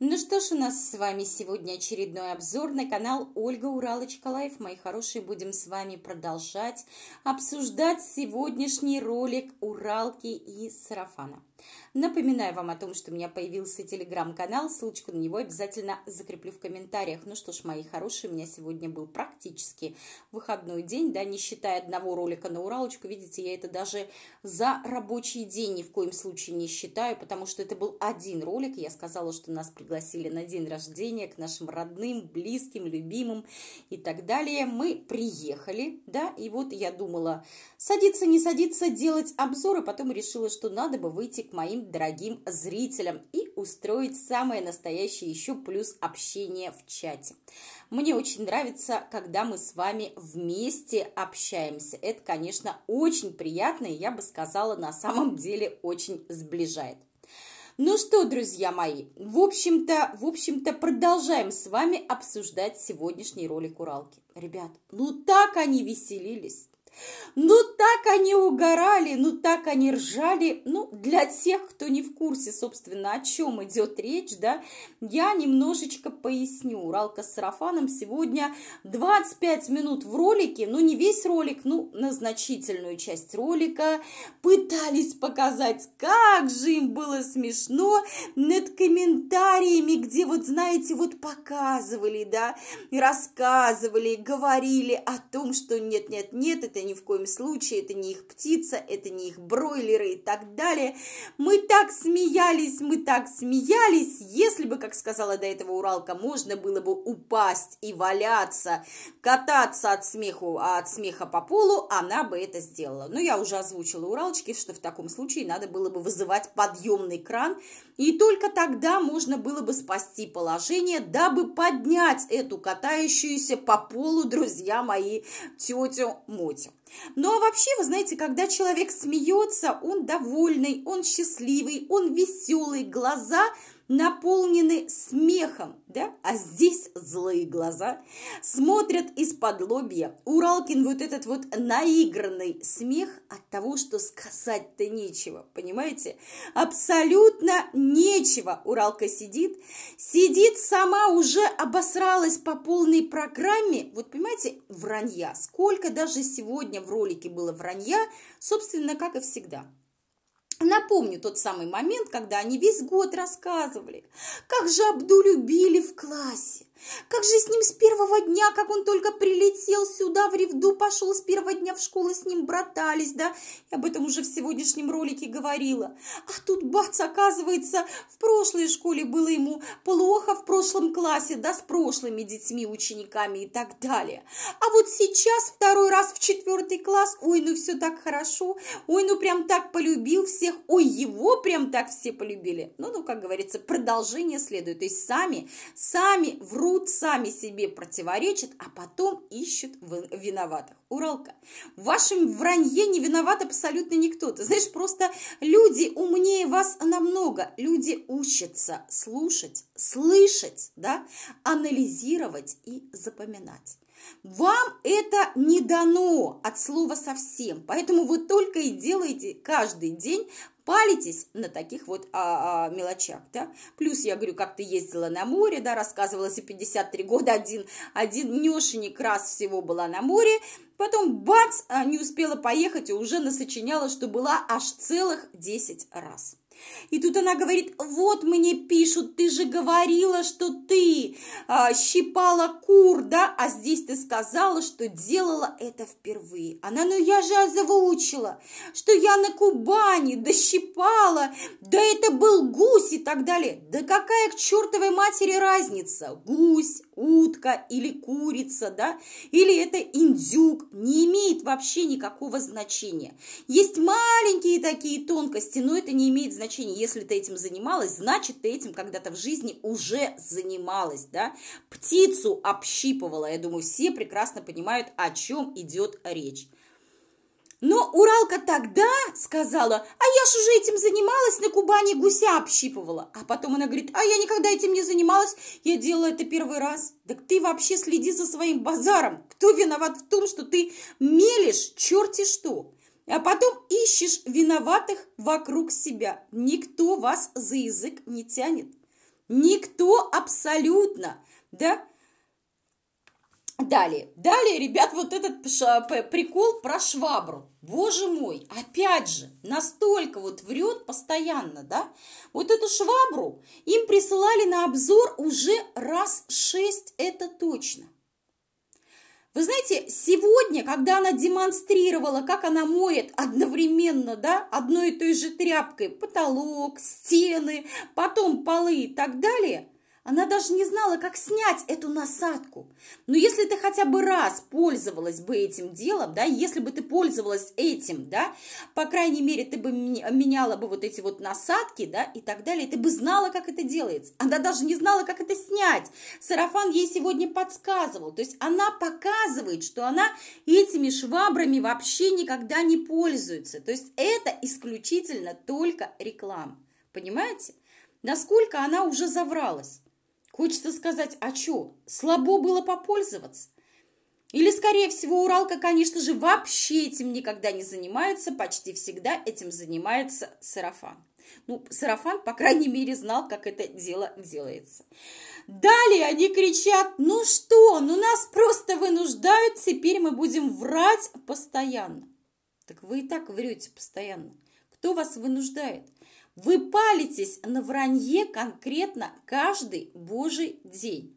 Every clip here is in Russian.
Ну что ж, у нас с вами сегодня очередной обзор на канал Ольга Уралочка Лайф. Мои хорошие, будем с вами продолжать обсуждать сегодняшний ролик Уралки и Сарафана. Напоминаю вам о том, что у меня появился телеграм-канал, ссылочку на него обязательно закреплю в комментариях. Ну что ж, мои хорошие, у меня сегодня был практически выходной день, да, не считая одного ролика на Уралочку, видите, я это даже за рабочий день ни в коем случае не считаю, потому что это был один ролик, я сказала, что нас предупреждали пригласили на день рождения к нашим родным, близким, любимым и так далее. Мы приехали, да, и вот я думала, садиться, не садиться, делать обзоры, потом решила, что надо бы выйти к моим дорогим зрителям и устроить самое настоящее еще плюс общение в чате. Мне очень нравится, когда мы с вами вместе общаемся. Это, конечно, очень приятно, и я бы сказала, на самом деле очень сближает. Ну что, друзья мои, в общем-то, в общем-то, продолжаем с вами обсуждать сегодняшний ролик Уралки. Ребят, ну так они веселились. Ну, так они угорали, ну, так они ржали. Ну, для тех, кто не в курсе, собственно, о чем идет речь, да, я немножечко поясню. Уралка с сарафаном сегодня 25 минут в ролике, ну, не весь ролик, ну, на значительную часть ролика. Пытались показать, как же им было смешно над комментариями, где, вот, знаете, вот показывали, да, и рассказывали, говорили о том, что нет-нет-нет, это ни в коем случае, это не их птица, это не их бройлеры и так далее. Мы так смеялись, мы так смеялись, если бы, как сказала до этого Уралка, можно было бы упасть и валяться, кататься от смеху, а от смеха по полу, она бы это сделала. Но я уже озвучила Уралочки, что в таком случае надо было бы вызывать подъемный кран, и только тогда можно было бы спасти положение, дабы поднять эту катающуюся по полу, друзья мои, тетю Мотю. Но ну, а вообще, вы знаете, когда человек смеется, он довольный, он счастливый, он веселый, глаза – наполнены смехом, да, а здесь злые глаза, смотрят из-под лобья. Уралкин вот этот вот наигранный смех от того, что сказать-то нечего, понимаете? Абсолютно нечего. Уралка сидит, сидит сама уже обосралась по полной программе, вот понимаете, вранья. Сколько даже сегодня в ролике было вранья, собственно, как и всегда. Напомню тот самый момент, когда они весь год рассказывали, как же Абду любили в классе, как же с ним с первого дня, как он только прилетел сюда, в ревду пошел с первого дня в школу, с ним братались, да? Я об этом уже в сегодняшнем ролике говорила. А тут бац, оказывается, в прошлой школе было ему плохо, в прошлом классе, да, с прошлыми детьми, учениками и так далее. А вот сейчас, второй раз в четвертый класс, ой, ну все так хорошо, ой, ну прям так полюбил всех, ой, его прям так все полюбили. Ну, ну, как говорится, продолжение следует. То есть сами, сами в врут, сами себе противоречат, а потом ищут виноватых. Уралка, в вашем вранье не виноват абсолютно никто. Ты знаешь, просто люди умнее вас намного. Люди учатся слушать, слышать, да, анализировать и запоминать. Вам это не дано от слова совсем, поэтому вы только и делаете каждый день палитесь на таких вот а, а, мелочах, да. Плюс, я говорю, как ты ездила на море, да, рассказывала за 53 года, один, один нюшенек раз всего была на море, потом бац, а, не успела поехать и а уже насочиняла, что была аж целых 10 раз. И тут она говорит, вот мне пишут, ты же говорила, что ты а, щипала кур, да, а здесь ты сказала, что делала это впервые. Она, ну я же озвучила, что я на Кубани да щипала, да это был гусь и так далее. Да какая к чертовой матери разница? Гусь, утка или курица, да, или это индюк, не имеет вообще никакого значения. Есть маленькие такие тонкости, но это не имеет значения. Если ты этим занималась, значит, ты этим когда-то в жизни уже занималась, да. Птицу общипывала, я думаю, все прекрасно понимают, о чем идет речь. Но Уралка тогда сказала, а я ж уже этим занималась, на Кубани гуся общипывала. А потом она говорит, а я никогда этим не занималась, я делала это первый раз. Так ты вообще следи за своим базаром. Кто виноват в том, что ты мелешь черти что? А потом ищешь виноватых вокруг себя. Никто вас за язык не тянет. Никто абсолютно, да? Далее, далее, ребят, вот этот прикол про швабру. Боже мой, опять же, настолько вот врет постоянно, да? Вот эту швабру им присылали на обзор уже раз шесть, это точно. Вы знаете, сегодня, когда она демонстрировала, как она моет одновременно, да, одной и той же тряпкой потолок, стены, потом полы и так далее – она даже не знала, как снять эту насадку. Но если ты хотя бы раз пользовалась бы этим делом, да, если бы ты пользовалась этим, да, по крайней мере, ты бы меняла бы вот эти вот насадки, да, и так далее, ты бы знала, как это делается. Она даже не знала, как это снять. Сарафан ей сегодня подсказывал. То есть она показывает, что она этими швабрами вообще никогда не пользуется. То есть это исключительно только реклама. Понимаете? Насколько она уже завралась. Хочется сказать, а чё, слабо было попользоваться? Или, скорее всего, Уралка, конечно же, вообще этим никогда не занимается, почти всегда этим занимается сарафан. Ну, сарафан, по крайней мере, знал, как это дело делается. Далее они кричат, ну что, ну нас просто вынуждают, теперь мы будем врать постоянно. Так вы и так врете постоянно. Кто вас вынуждает? Вы палитесь на вранье конкретно каждый божий день.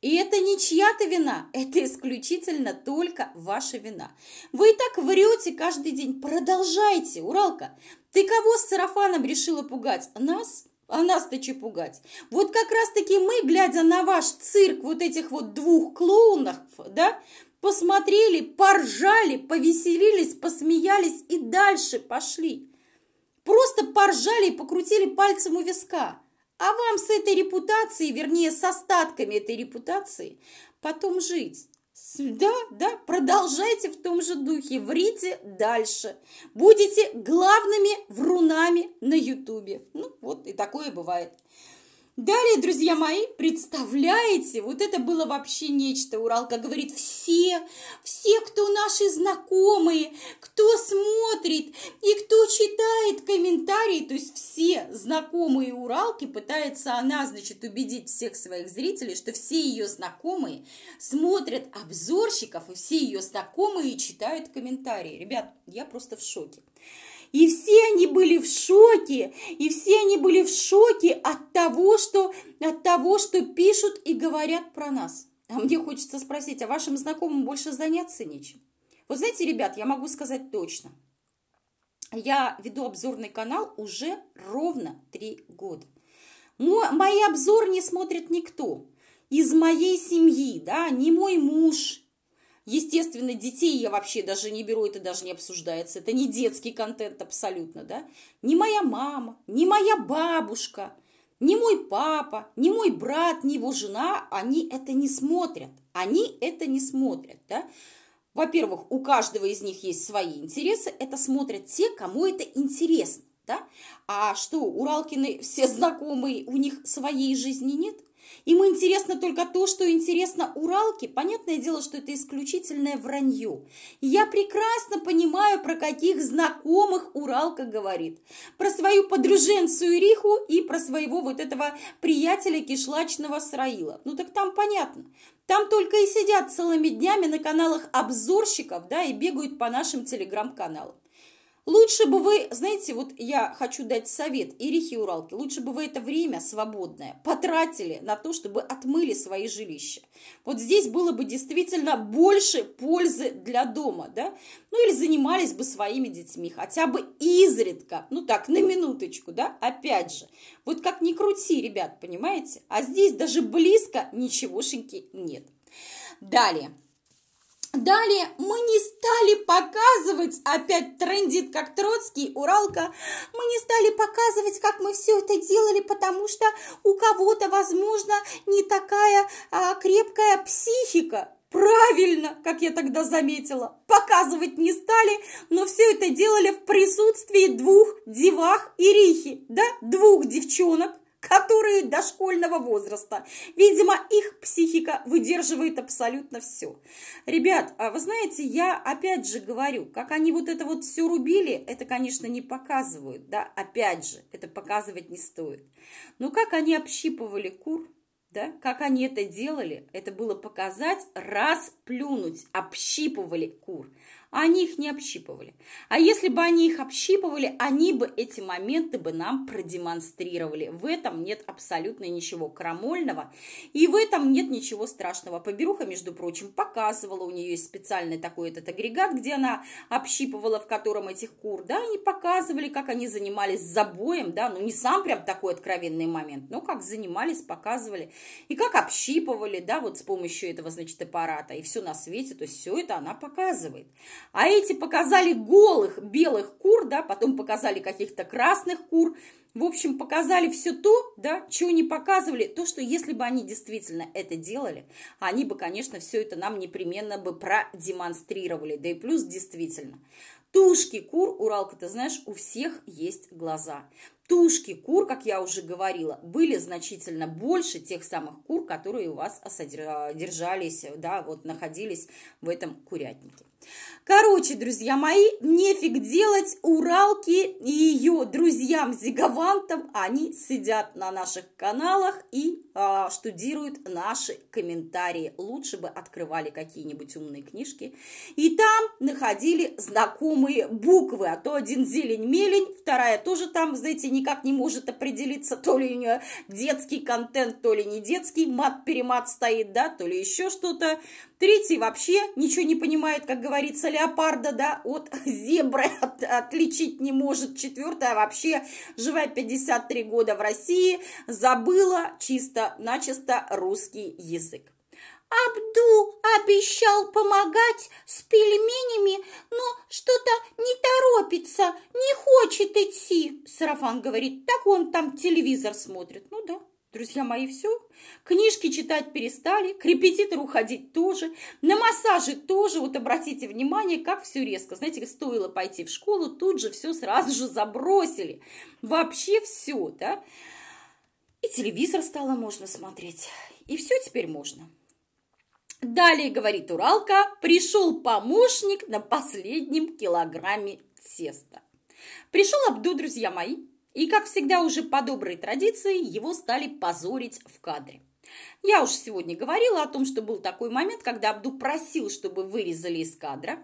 И это не чья-то вина, это исключительно только ваша вина. Вы и так врете каждый день, продолжайте, Уралка. Ты кого с сарафаном решила пугать? Нас? А нас-то че пугать? Вот как раз-таки мы, глядя на ваш цирк вот этих вот двух клоунов, да, посмотрели, поржали, повеселились, посмеялись и дальше пошли просто поржали и покрутили пальцем у виска. А вам с этой репутацией, вернее, с остатками этой репутации, потом жить. Да, да, продолжайте в том же духе, врите дальше. Будете главными врунами на Ютубе. Ну, вот и такое бывает. Далее, друзья мои, представляете, вот это было вообще нечто. Уралка говорит, все, все, кто наши знакомые, кто смотрит и кто читает комментарии, то есть все знакомые Уралки, пытается она, значит, убедить всех своих зрителей, что все ее знакомые смотрят обзорщиков, и все ее знакомые читают комментарии. Ребят, я просто в шоке. И все они были в шоке, и все они были в шоке от того, что, от того, что пишут и говорят про нас. А мне хочется спросить, а вашим знакомым больше заняться нечем? Вот знаете, ребят, я могу сказать точно. Я веду обзорный канал уже ровно три года. мои обзоры не смотрит никто из моей семьи, да, ни мой муж, Естественно, детей я вообще даже не беру, это даже не обсуждается. Это не детский контент абсолютно, да? Ни моя мама, ни моя бабушка, ни мой папа, ни мой брат, ни его жена, они это не смотрят. Они это не смотрят, да? Во-первых, у каждого из них есть свои интересы, это смотрят те, кому это интересно, да? А что, Уралкины все знакомые, у них своей жизни нет – им интересно только то, что интересно Уралке. Понятное дело, что это исключительное вранье. я прекрасно понимаю, про каких знакомых Уралка говорит. Про свою подруженцу Ириху и про своего вот этого приятеля кишлачного Сраила. Ну так там понятно. Там только и сидят целыми днями на каналах обзорщиков, да, и бегают по нашим телеграм-каналам. Лучше бы вы, знаете, вот я хочу дать совет, Ирихи Уралки, лучше бы вы это время свободное потратили на то, чтобы отмыли свои жилища. Вот здесь было бы действительно больше пользы для дома, да? Ну или занимались бы своими детьми, хотя бы изредка, ну так, на минуточку, да? Опять же, вот как ни крути, ребят, понимаете? А здесь даже близко ничегошеньки нет. Далее. Далее мы не стали показывать, опять трендит как Троцкий, Уралка, мы не стали показывать, как мы все это делали, потому что у кого-то, возможно, не такая а, крепкая психика. Правильно, как я тогда заметила, показывать не стали, но все это делали в присутствии двух девах и рихи, да, двух девчонок, которые дошкольного возраста. Видимо, их психика выдерживает абсолютно все. Ребят, а вы знаете, я опять же говорю, как они вот это вот все рубили, это, конечно, не показывают, да, опять же, это показывать не стоит. Но как они общипывали кур, да, как они это делали, это было показать, раз расплюнуть, общипывали кур они их не общипывали. А если бы они их общипывали, они бы эти моменты бы нам продемонстрировали. В этом нет абсолютно ничего крамольного, и в этом нет ничего страшного. Поберуха, между прочим, показывала, у нее есть специальный такой этот агрегат, где она общипывала, в котором этих кур, да, они показывали, как они занимались забоем, да, ну не сам прям такой откровенный момент, но как занимались, показывали, и как общипывали, да, вот с помощью этого, значит, аппарата, и все на свете, то есть все это она показывает. А эти показали голых белых кур, да, потом показали каких-то красных кур. В общем, показали все то, да, чего не показывали, то, что если бы они действительно это делали, они бы, конечно, все это нам непременно бы продемонстрировали. Да и плюс действительно. Тушки кур, Уралка, ты знаешь, у всех есть глаза. Тушки кур, как я уже говорила, были значительно больше тех самых кур, которые у вас а, держались, да, вот находились в этом курятнике. Короче, друзья мои, нефиг делать Уралки и ее друзьям-зигавантам. Они сидят на наших каналах и а, штудируют наши комментарии. Лучше бы открывали какие-нибудь умные книжки. И там находили знакомые буквы, а то один зелень-мелень, вторая тоже там, знаете, никак не может определиться, то ли у нее детский контент, то ли не детский, мат-перемат стоит, да, то ли еще что-то. Третий вообще ничего не понимает, как говорится, леопарда, да, от зебры от, отличить не может. Четвертая вообще, живая 53 года в России, забыла чисто-начисто русский язык. Абду обещал помогать с пельменями, но что-то не торопится, не хочет идти. Сарафан говорит, так он там телевизор смотрит. Ну да, Друзья мои, все. Книжки читать перестали, к репетитору ходить тоже, на массажи тоже. Вот обратите внимание, как все резко. Знаете, стоило пойти в школу, тут же все сразу же забросили. Вообще все, да? И телевизор стало можно смотреть. И все теперь можно. Далее, говорит Уралка, пришел помощник на последнем килограмме теста. Пришел Абду, друзья мои, и, как всегда, уже по доброй традиции его стали позорить в кадре. Я уж сегодня говорила о том, что был такой момент, когда Абду просил, чтобы вырезали из кадра.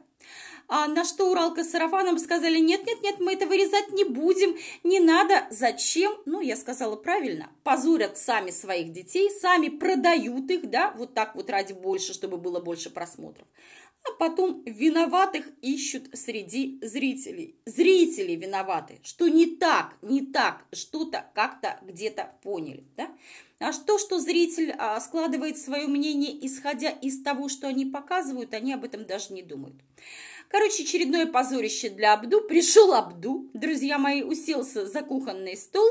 А на что Уралка с Сарафаном сказали, нет-нет-нет, мы это вырезать не будем, не надо, зачем? Ну, я сказала правильно, позорят сами своих детей, сами продают их, да, вот так вот ради больше, чтобы было больше просмотров а потом виноватых ищут среди зрителей. Зрители виноваты, что не так, не так, что-то как-то где-то поняли. Да? А то, что зритель а, складывает свое мнение, исходя из того, что они показывают, они об этом даже не думают. Короче, очередное позорище для Абду. Пришел Абду, друзья мои, уселся за кухонный стол,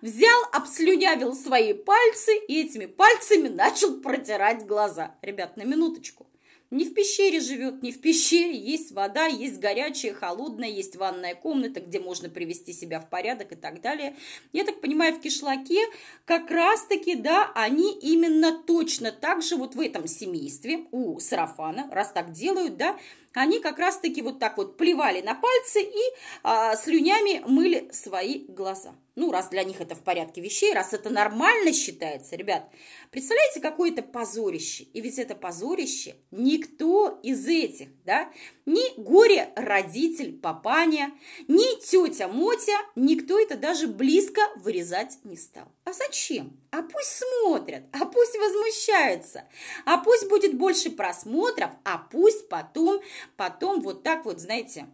взял, обслюнявил свои пальцы и этими пальцами начал протирать глаза. Ребят, на минуточку. Не в пещере живет, не в пещере. Есть вода, есть горячая, холодная, есть ванная комната, где можно привести себя в порядок и так далее. Я так понимаю, в кишлаке как раз-таки, да, они именно точно так же вот в этом семействе у сарафана, раз так делают, да, они как раз-таки вот так вот плевали на пальцы и а, слюнями мыли свои глаза. Ну, раз для них это в порядке вещей, раз это нормально считается, ребят, представляете, какое это позорище. И ведь это позорище никто из этих, да, ни горе-родитель папаня, ни тетя Мотя, никто это даже близко вырезать не стал. А зачем? А пусть смотрят, а пусть возмущаются, а пусть будет больше просмотров, а пусть потом потом вот так вот, знаете,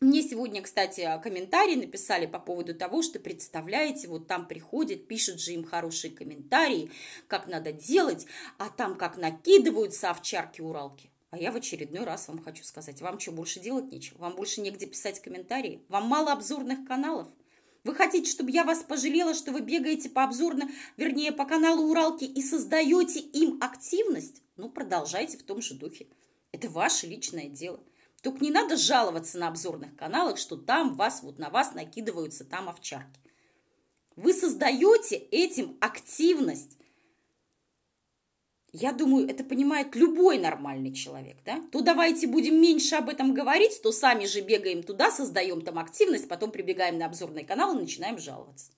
мне сегодня, кстати, комментарии написали по поводу того, что представляете, вот там приходят, пишут же им хорошие комментарии, как надо делать, а там как накидываются овчарки-уралки. А я в очередной раз вам хочу сказать, вам что, больше делать нечего? Вам больше негде писать комментарии? Вам мало обзорных каналов? Вы хотите, чтобы я вас пожалела, что вы бегаете по обзорно, вернее, по каналу Уралки и создаете им активность? Ну, продолжайте в том же духе. Это ваше личное дело. Только не надо жаловаться на обзорных каналах, что там вас, вот на вас накидываются там овчарки. Вы создаете этим активность. Я думаю, это понимает любой нормальный человек, да? То давайте будем меньше об этом говорить, то сами же бегаем туда, создаем там активность, потом прибегаем на обзорный канал и начинаем жаловаться.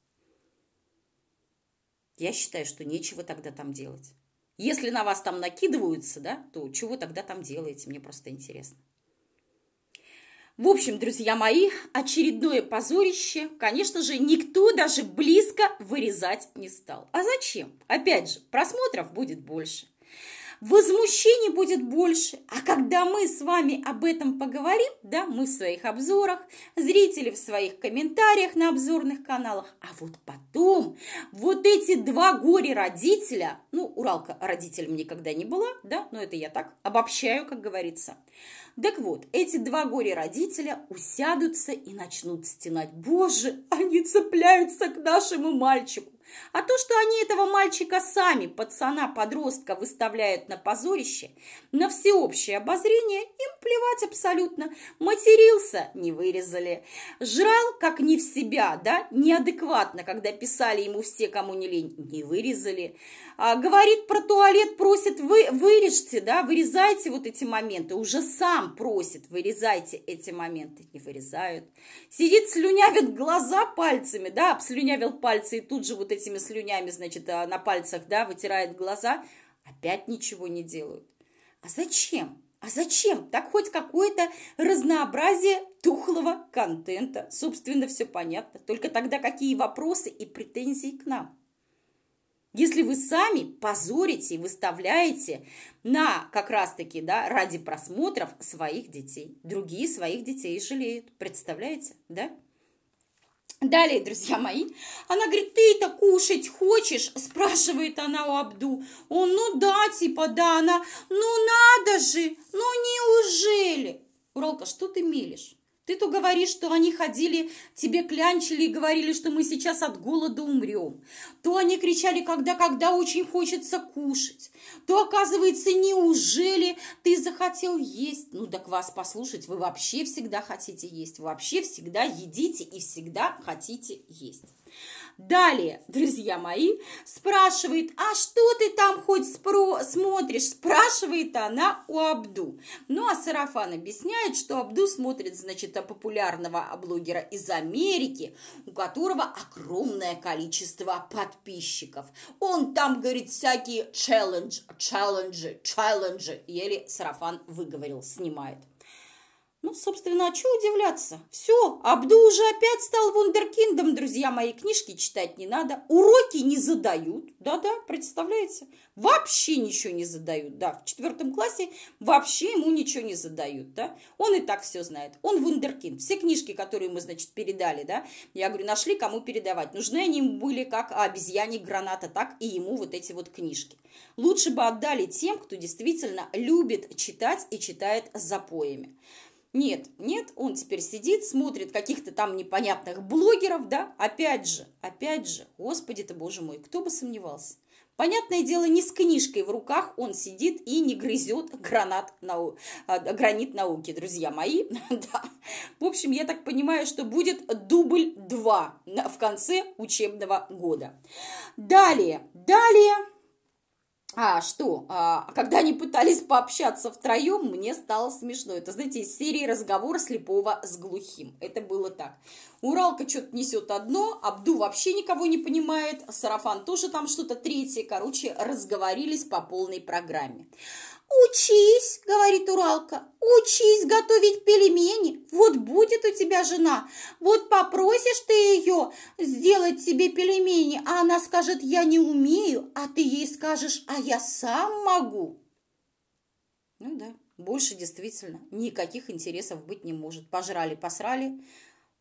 Я считаю, что нечего тогда там делать. Если на вас там накидываются, да, то чего тогда там делаете? Мне просто интересно. В общем, друзья мои, очередное позорище, конечно же, никто даже близко вырезать не стал. А зачем? Опять же, просмотров будет больше – возмущений будет больше. А когда мы с вами об этом поговорим, да, мы в своих обзорах, зрители в своих комментариях на обзорных каналах, а вот потом вот эти два горе-родителя, ну, Уралка родителям никогда не была, да, но это я так обобщаю, как говорится. Так вот, эти два горе-родителя усядутся и начнут стенать. Боже, они цепляются к нашему мальчику. А то, что они этого мальчика сами, пацана-подростка, выставляют на позорище, на всеобщее обозрение, им плевать абсолютно. Матерился – не вырезали. Жрал, как не в себя, да, неадекватно, когда писали ему все, кому не лень, не вырезали. А, говорит про туалет, просит, вы, вырежьте, да, вырезайте вот эти моменты. Уже сам просит, вырезайте эти моменты. Не вырезают. Сидит, слюнявит глаза пальцами, да, обслюнявил пальцы и тут же вот эти этими слюнями, значит, э, на пальцах, да, вытирает глаза, опять ничего не делают. А зачем? А зачем? Так хоть какое-то разнообразие тухлого контента. Собственно, все понятно. Только тогда какие вопросы и претензии к нам? Если вы сами позорите и выставляете на, как раз-таки, да, ради просмотров своих детей. Другие своих детей жалеют. Представляете, да? Далее, друзья мои, она говорит, ты это кушать хочешь? Спрашивает она у Абду. Он, ну да, типа, да, она, ну надо же, ну неужели? Ролка, что ты мелешь? Ты-то говоришь, что они ходили, тебе клянчили и говорили, что мы сейчас от голода умрем. То они кричали, когда-когда очень хочется кушать. То, оказывается, неужели ты захотел есть? Ну, так вас послушать, вы вообще всегда хотите есть, вообще всегда едите и всегда хотите есть. Далее, друзья мои, спрашивает, а что ты там хоть спро смотришь? Спрашивает она у Абду. Ну, а Сарафан объясняет, что Абду смотрит, значит, популярного блогера из Америки, у которого огромное количество подписчиков. Он там, говорит, всякие челлендж, челленджи, челленджи. Еле Сарафан выговорил, снимает. Ну, собственно, а чего удивляться? Все, Абду уже опять стал вундеркиндом, друзья мои. Книжки читать не надо, уроки не задают. Да-да, представляете? Вообще ничего не задают, да. В четвертом классе вообще ему ничего не задают, да. Он и так все знает. Он вундеркинд. Все книжки, которые мы, значит, передали, да, я говорю, нашли, кому передавать. Нужны они ему были как обезьяне граната, так и ему вот эти вот книжки. Лучше бы отдали тем, кто действительно любит читать и читает с запоями. Нет, нет, он теперь сидит, смотрит каких-то там непонятных блогеров, да? Опять же, опять же, господи ты, боже мой, кто бы сомневался. Понятное дело, не с книжкой в руках он сидит и не грызет гранат нау... А, гранит науки, друзья мои. да. В общем, я так понимаю, что будет дубль 2 в конце учебного года. Далее, далее а, что, а, когда они пытались пообщаться втроем, мне стало смешно. Это, знаете, из серии разговор слепого с глухим. Это было так. Уралка что-то несет одно, Абду вообще никого не понимает, Сарафан тоже там что-то третье. Короче, разговорились по полной программе. «Учись!» – говорит Уралка. «Учись готовить пельмени! Вот будет у тебя жена! Вот попросишь ты ее сделать себе пельмени, а она скажет, я не умею, а ты ей скажешь, а я сам могу!» Ну да, больше действительно никаких интересов быть не может. Пожрали, посрали –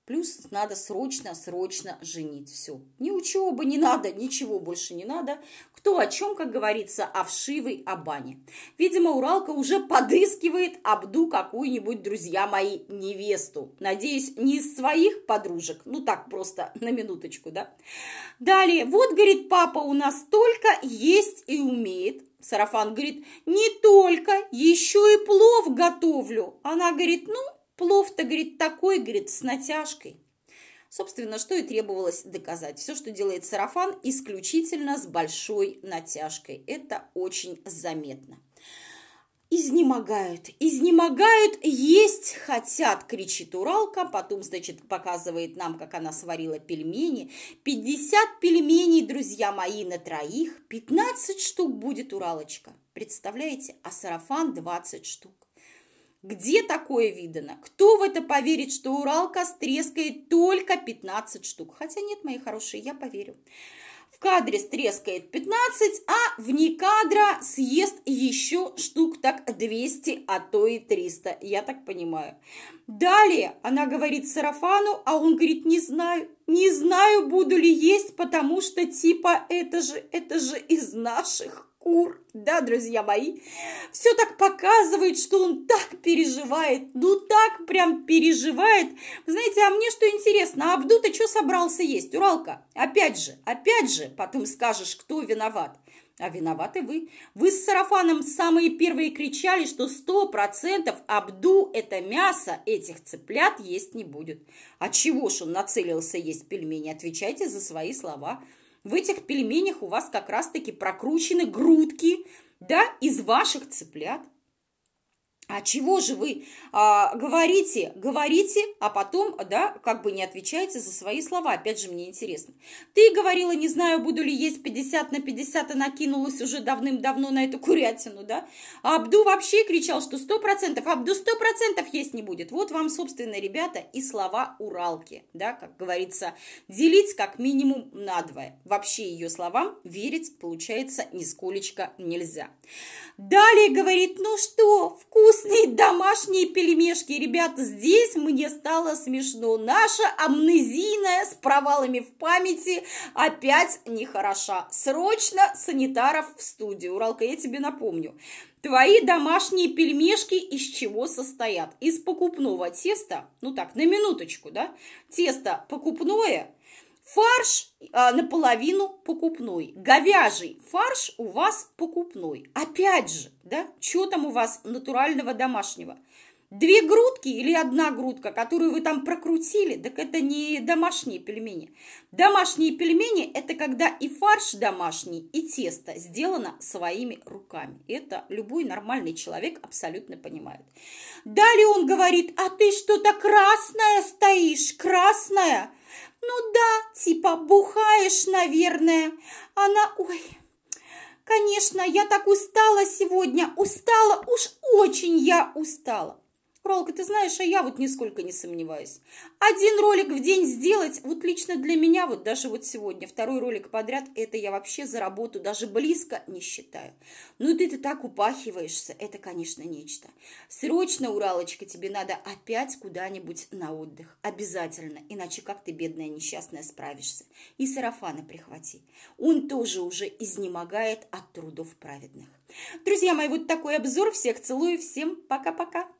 Плюс надо срочно-срочно женить. Все. Ни учебы не надо, ничего больше не надо. Кто о чем, как говорится, о вшивой, о бане. Видимо, Уралка уже подыскивает обду какую-нибудь, друзья мои, невесту. Надеюсь, не из своих подружек. Ну, так просто, на минуточку, да? Далее. Вот, говорит, папа у нас только есть и умеет. Сарафан говорит, не только, еще и плов готовлю. Она говорит, ну, Плов-то, говорит, такой, говорит, с натяжкой. Собственно, что и требовалось доказать. Все, что делает сарафан, исключительно с большой натяжкой. Это очень заметно. Изнемогают, изнемогают, есть хотят, кричит Уралка, потом, значит, показывает нам, как она сварила пельмени. 50 пельменей, друзья мои, на троих, 15 штук будет Уралочка. Представляете, а сарафан 20 штук. Где такое видано? Кто в это поверит, что Уралка стрескает только 15 штук? Хотя нет, мои хорошие, я поверю. В кадре стрескает 15, а вне кадра съест еще штук так 200, а то и 300, я так понимаю. Далее она говорит сарафану, а он говорит, не знаю, не знаю, буду ли есть, потому что типа это же, это же из наших. Ур, да, друзья мои, все так показывает, что он так переживает, ну так прям переживает. знаете, а мне что интересно, а Абду-то что собрался есть, Уралка? Опять же, опять же, потом скажешь, кто виноват. А виноваты вы. Вы с Сарафаном самые первые кричали, что сто процентов Абду это мясо этих цыплят есть не будет. А чего ж он нацелился есть пельмени? Отвечайте за свои слова. В этих пельменях у вас как раз-таки прокручены грудки, да, из ваших цыплят. А чего же вы а, говорите, говорите, а потом, да, как бы не отвечаете за свои слова. Опять же, мне интересно. Ты говорила, не знаю, буду ли есть 50 на 50, и накинулась уже давным-давно на эту курятину, да. А Абду вообще кричал, что 100%, Абду 100% есть не будет. Вот вам, собственно, ребята, и слова Уралки, да, как говорится, делить как минимум надвое. Вообще ее словам верить, получается, нисколечко нельзя. Далее говорит, ну что, вкус Вкусней домашние пельмешки. Ребята, здесь мне стало смешно. Наша амнезийная с провалами в памяти опять нехороша. Срочно санитаров в студию. Уралка, я тебе напомню. Твои домашние пельмешки из чего состоят? Из покупного теста, ну так, на минуточку, да? Тесто покупное, Фарш а, наполовину покупной. Говяжий фарш у вас покупной. Опять же, да, что там у вас натурального домашнего? Две грудки или одна грудка, которую вы там прокрутили, так это не домашние пельмени. Домашние пельмени – это когда и фарш домашний, и тесто сделано своими руками. Это любой нормальный человек абсолютно понимает. Далее он говорит, а ты что-то красное стоишь, красное ну да, типа бухаешь, наверное. Она, ой, конечно, я так устала сегодня, устала, уж очень я устала. Ралка, ты знаешь, а я вот нисколько не сомневаюсь. Один ролик в день сделать, вот лично для меня, вот даже вот сегодня, второй ролик подряд, это я вообще за работу даже близко не считаю. Ну ты-то так упахиваешься, это, конечно, нечто. Срочно, Уралочка, тебе надо опять куда-нибудь на отдых. Обязательно, иначе как ты, бедная несчастная, справишься? И сарафаны прихвати. Он тоже уже изнемогает от трудов праведных. Друзья мои, вот такой обзор. Всех целую, всем пока-пока.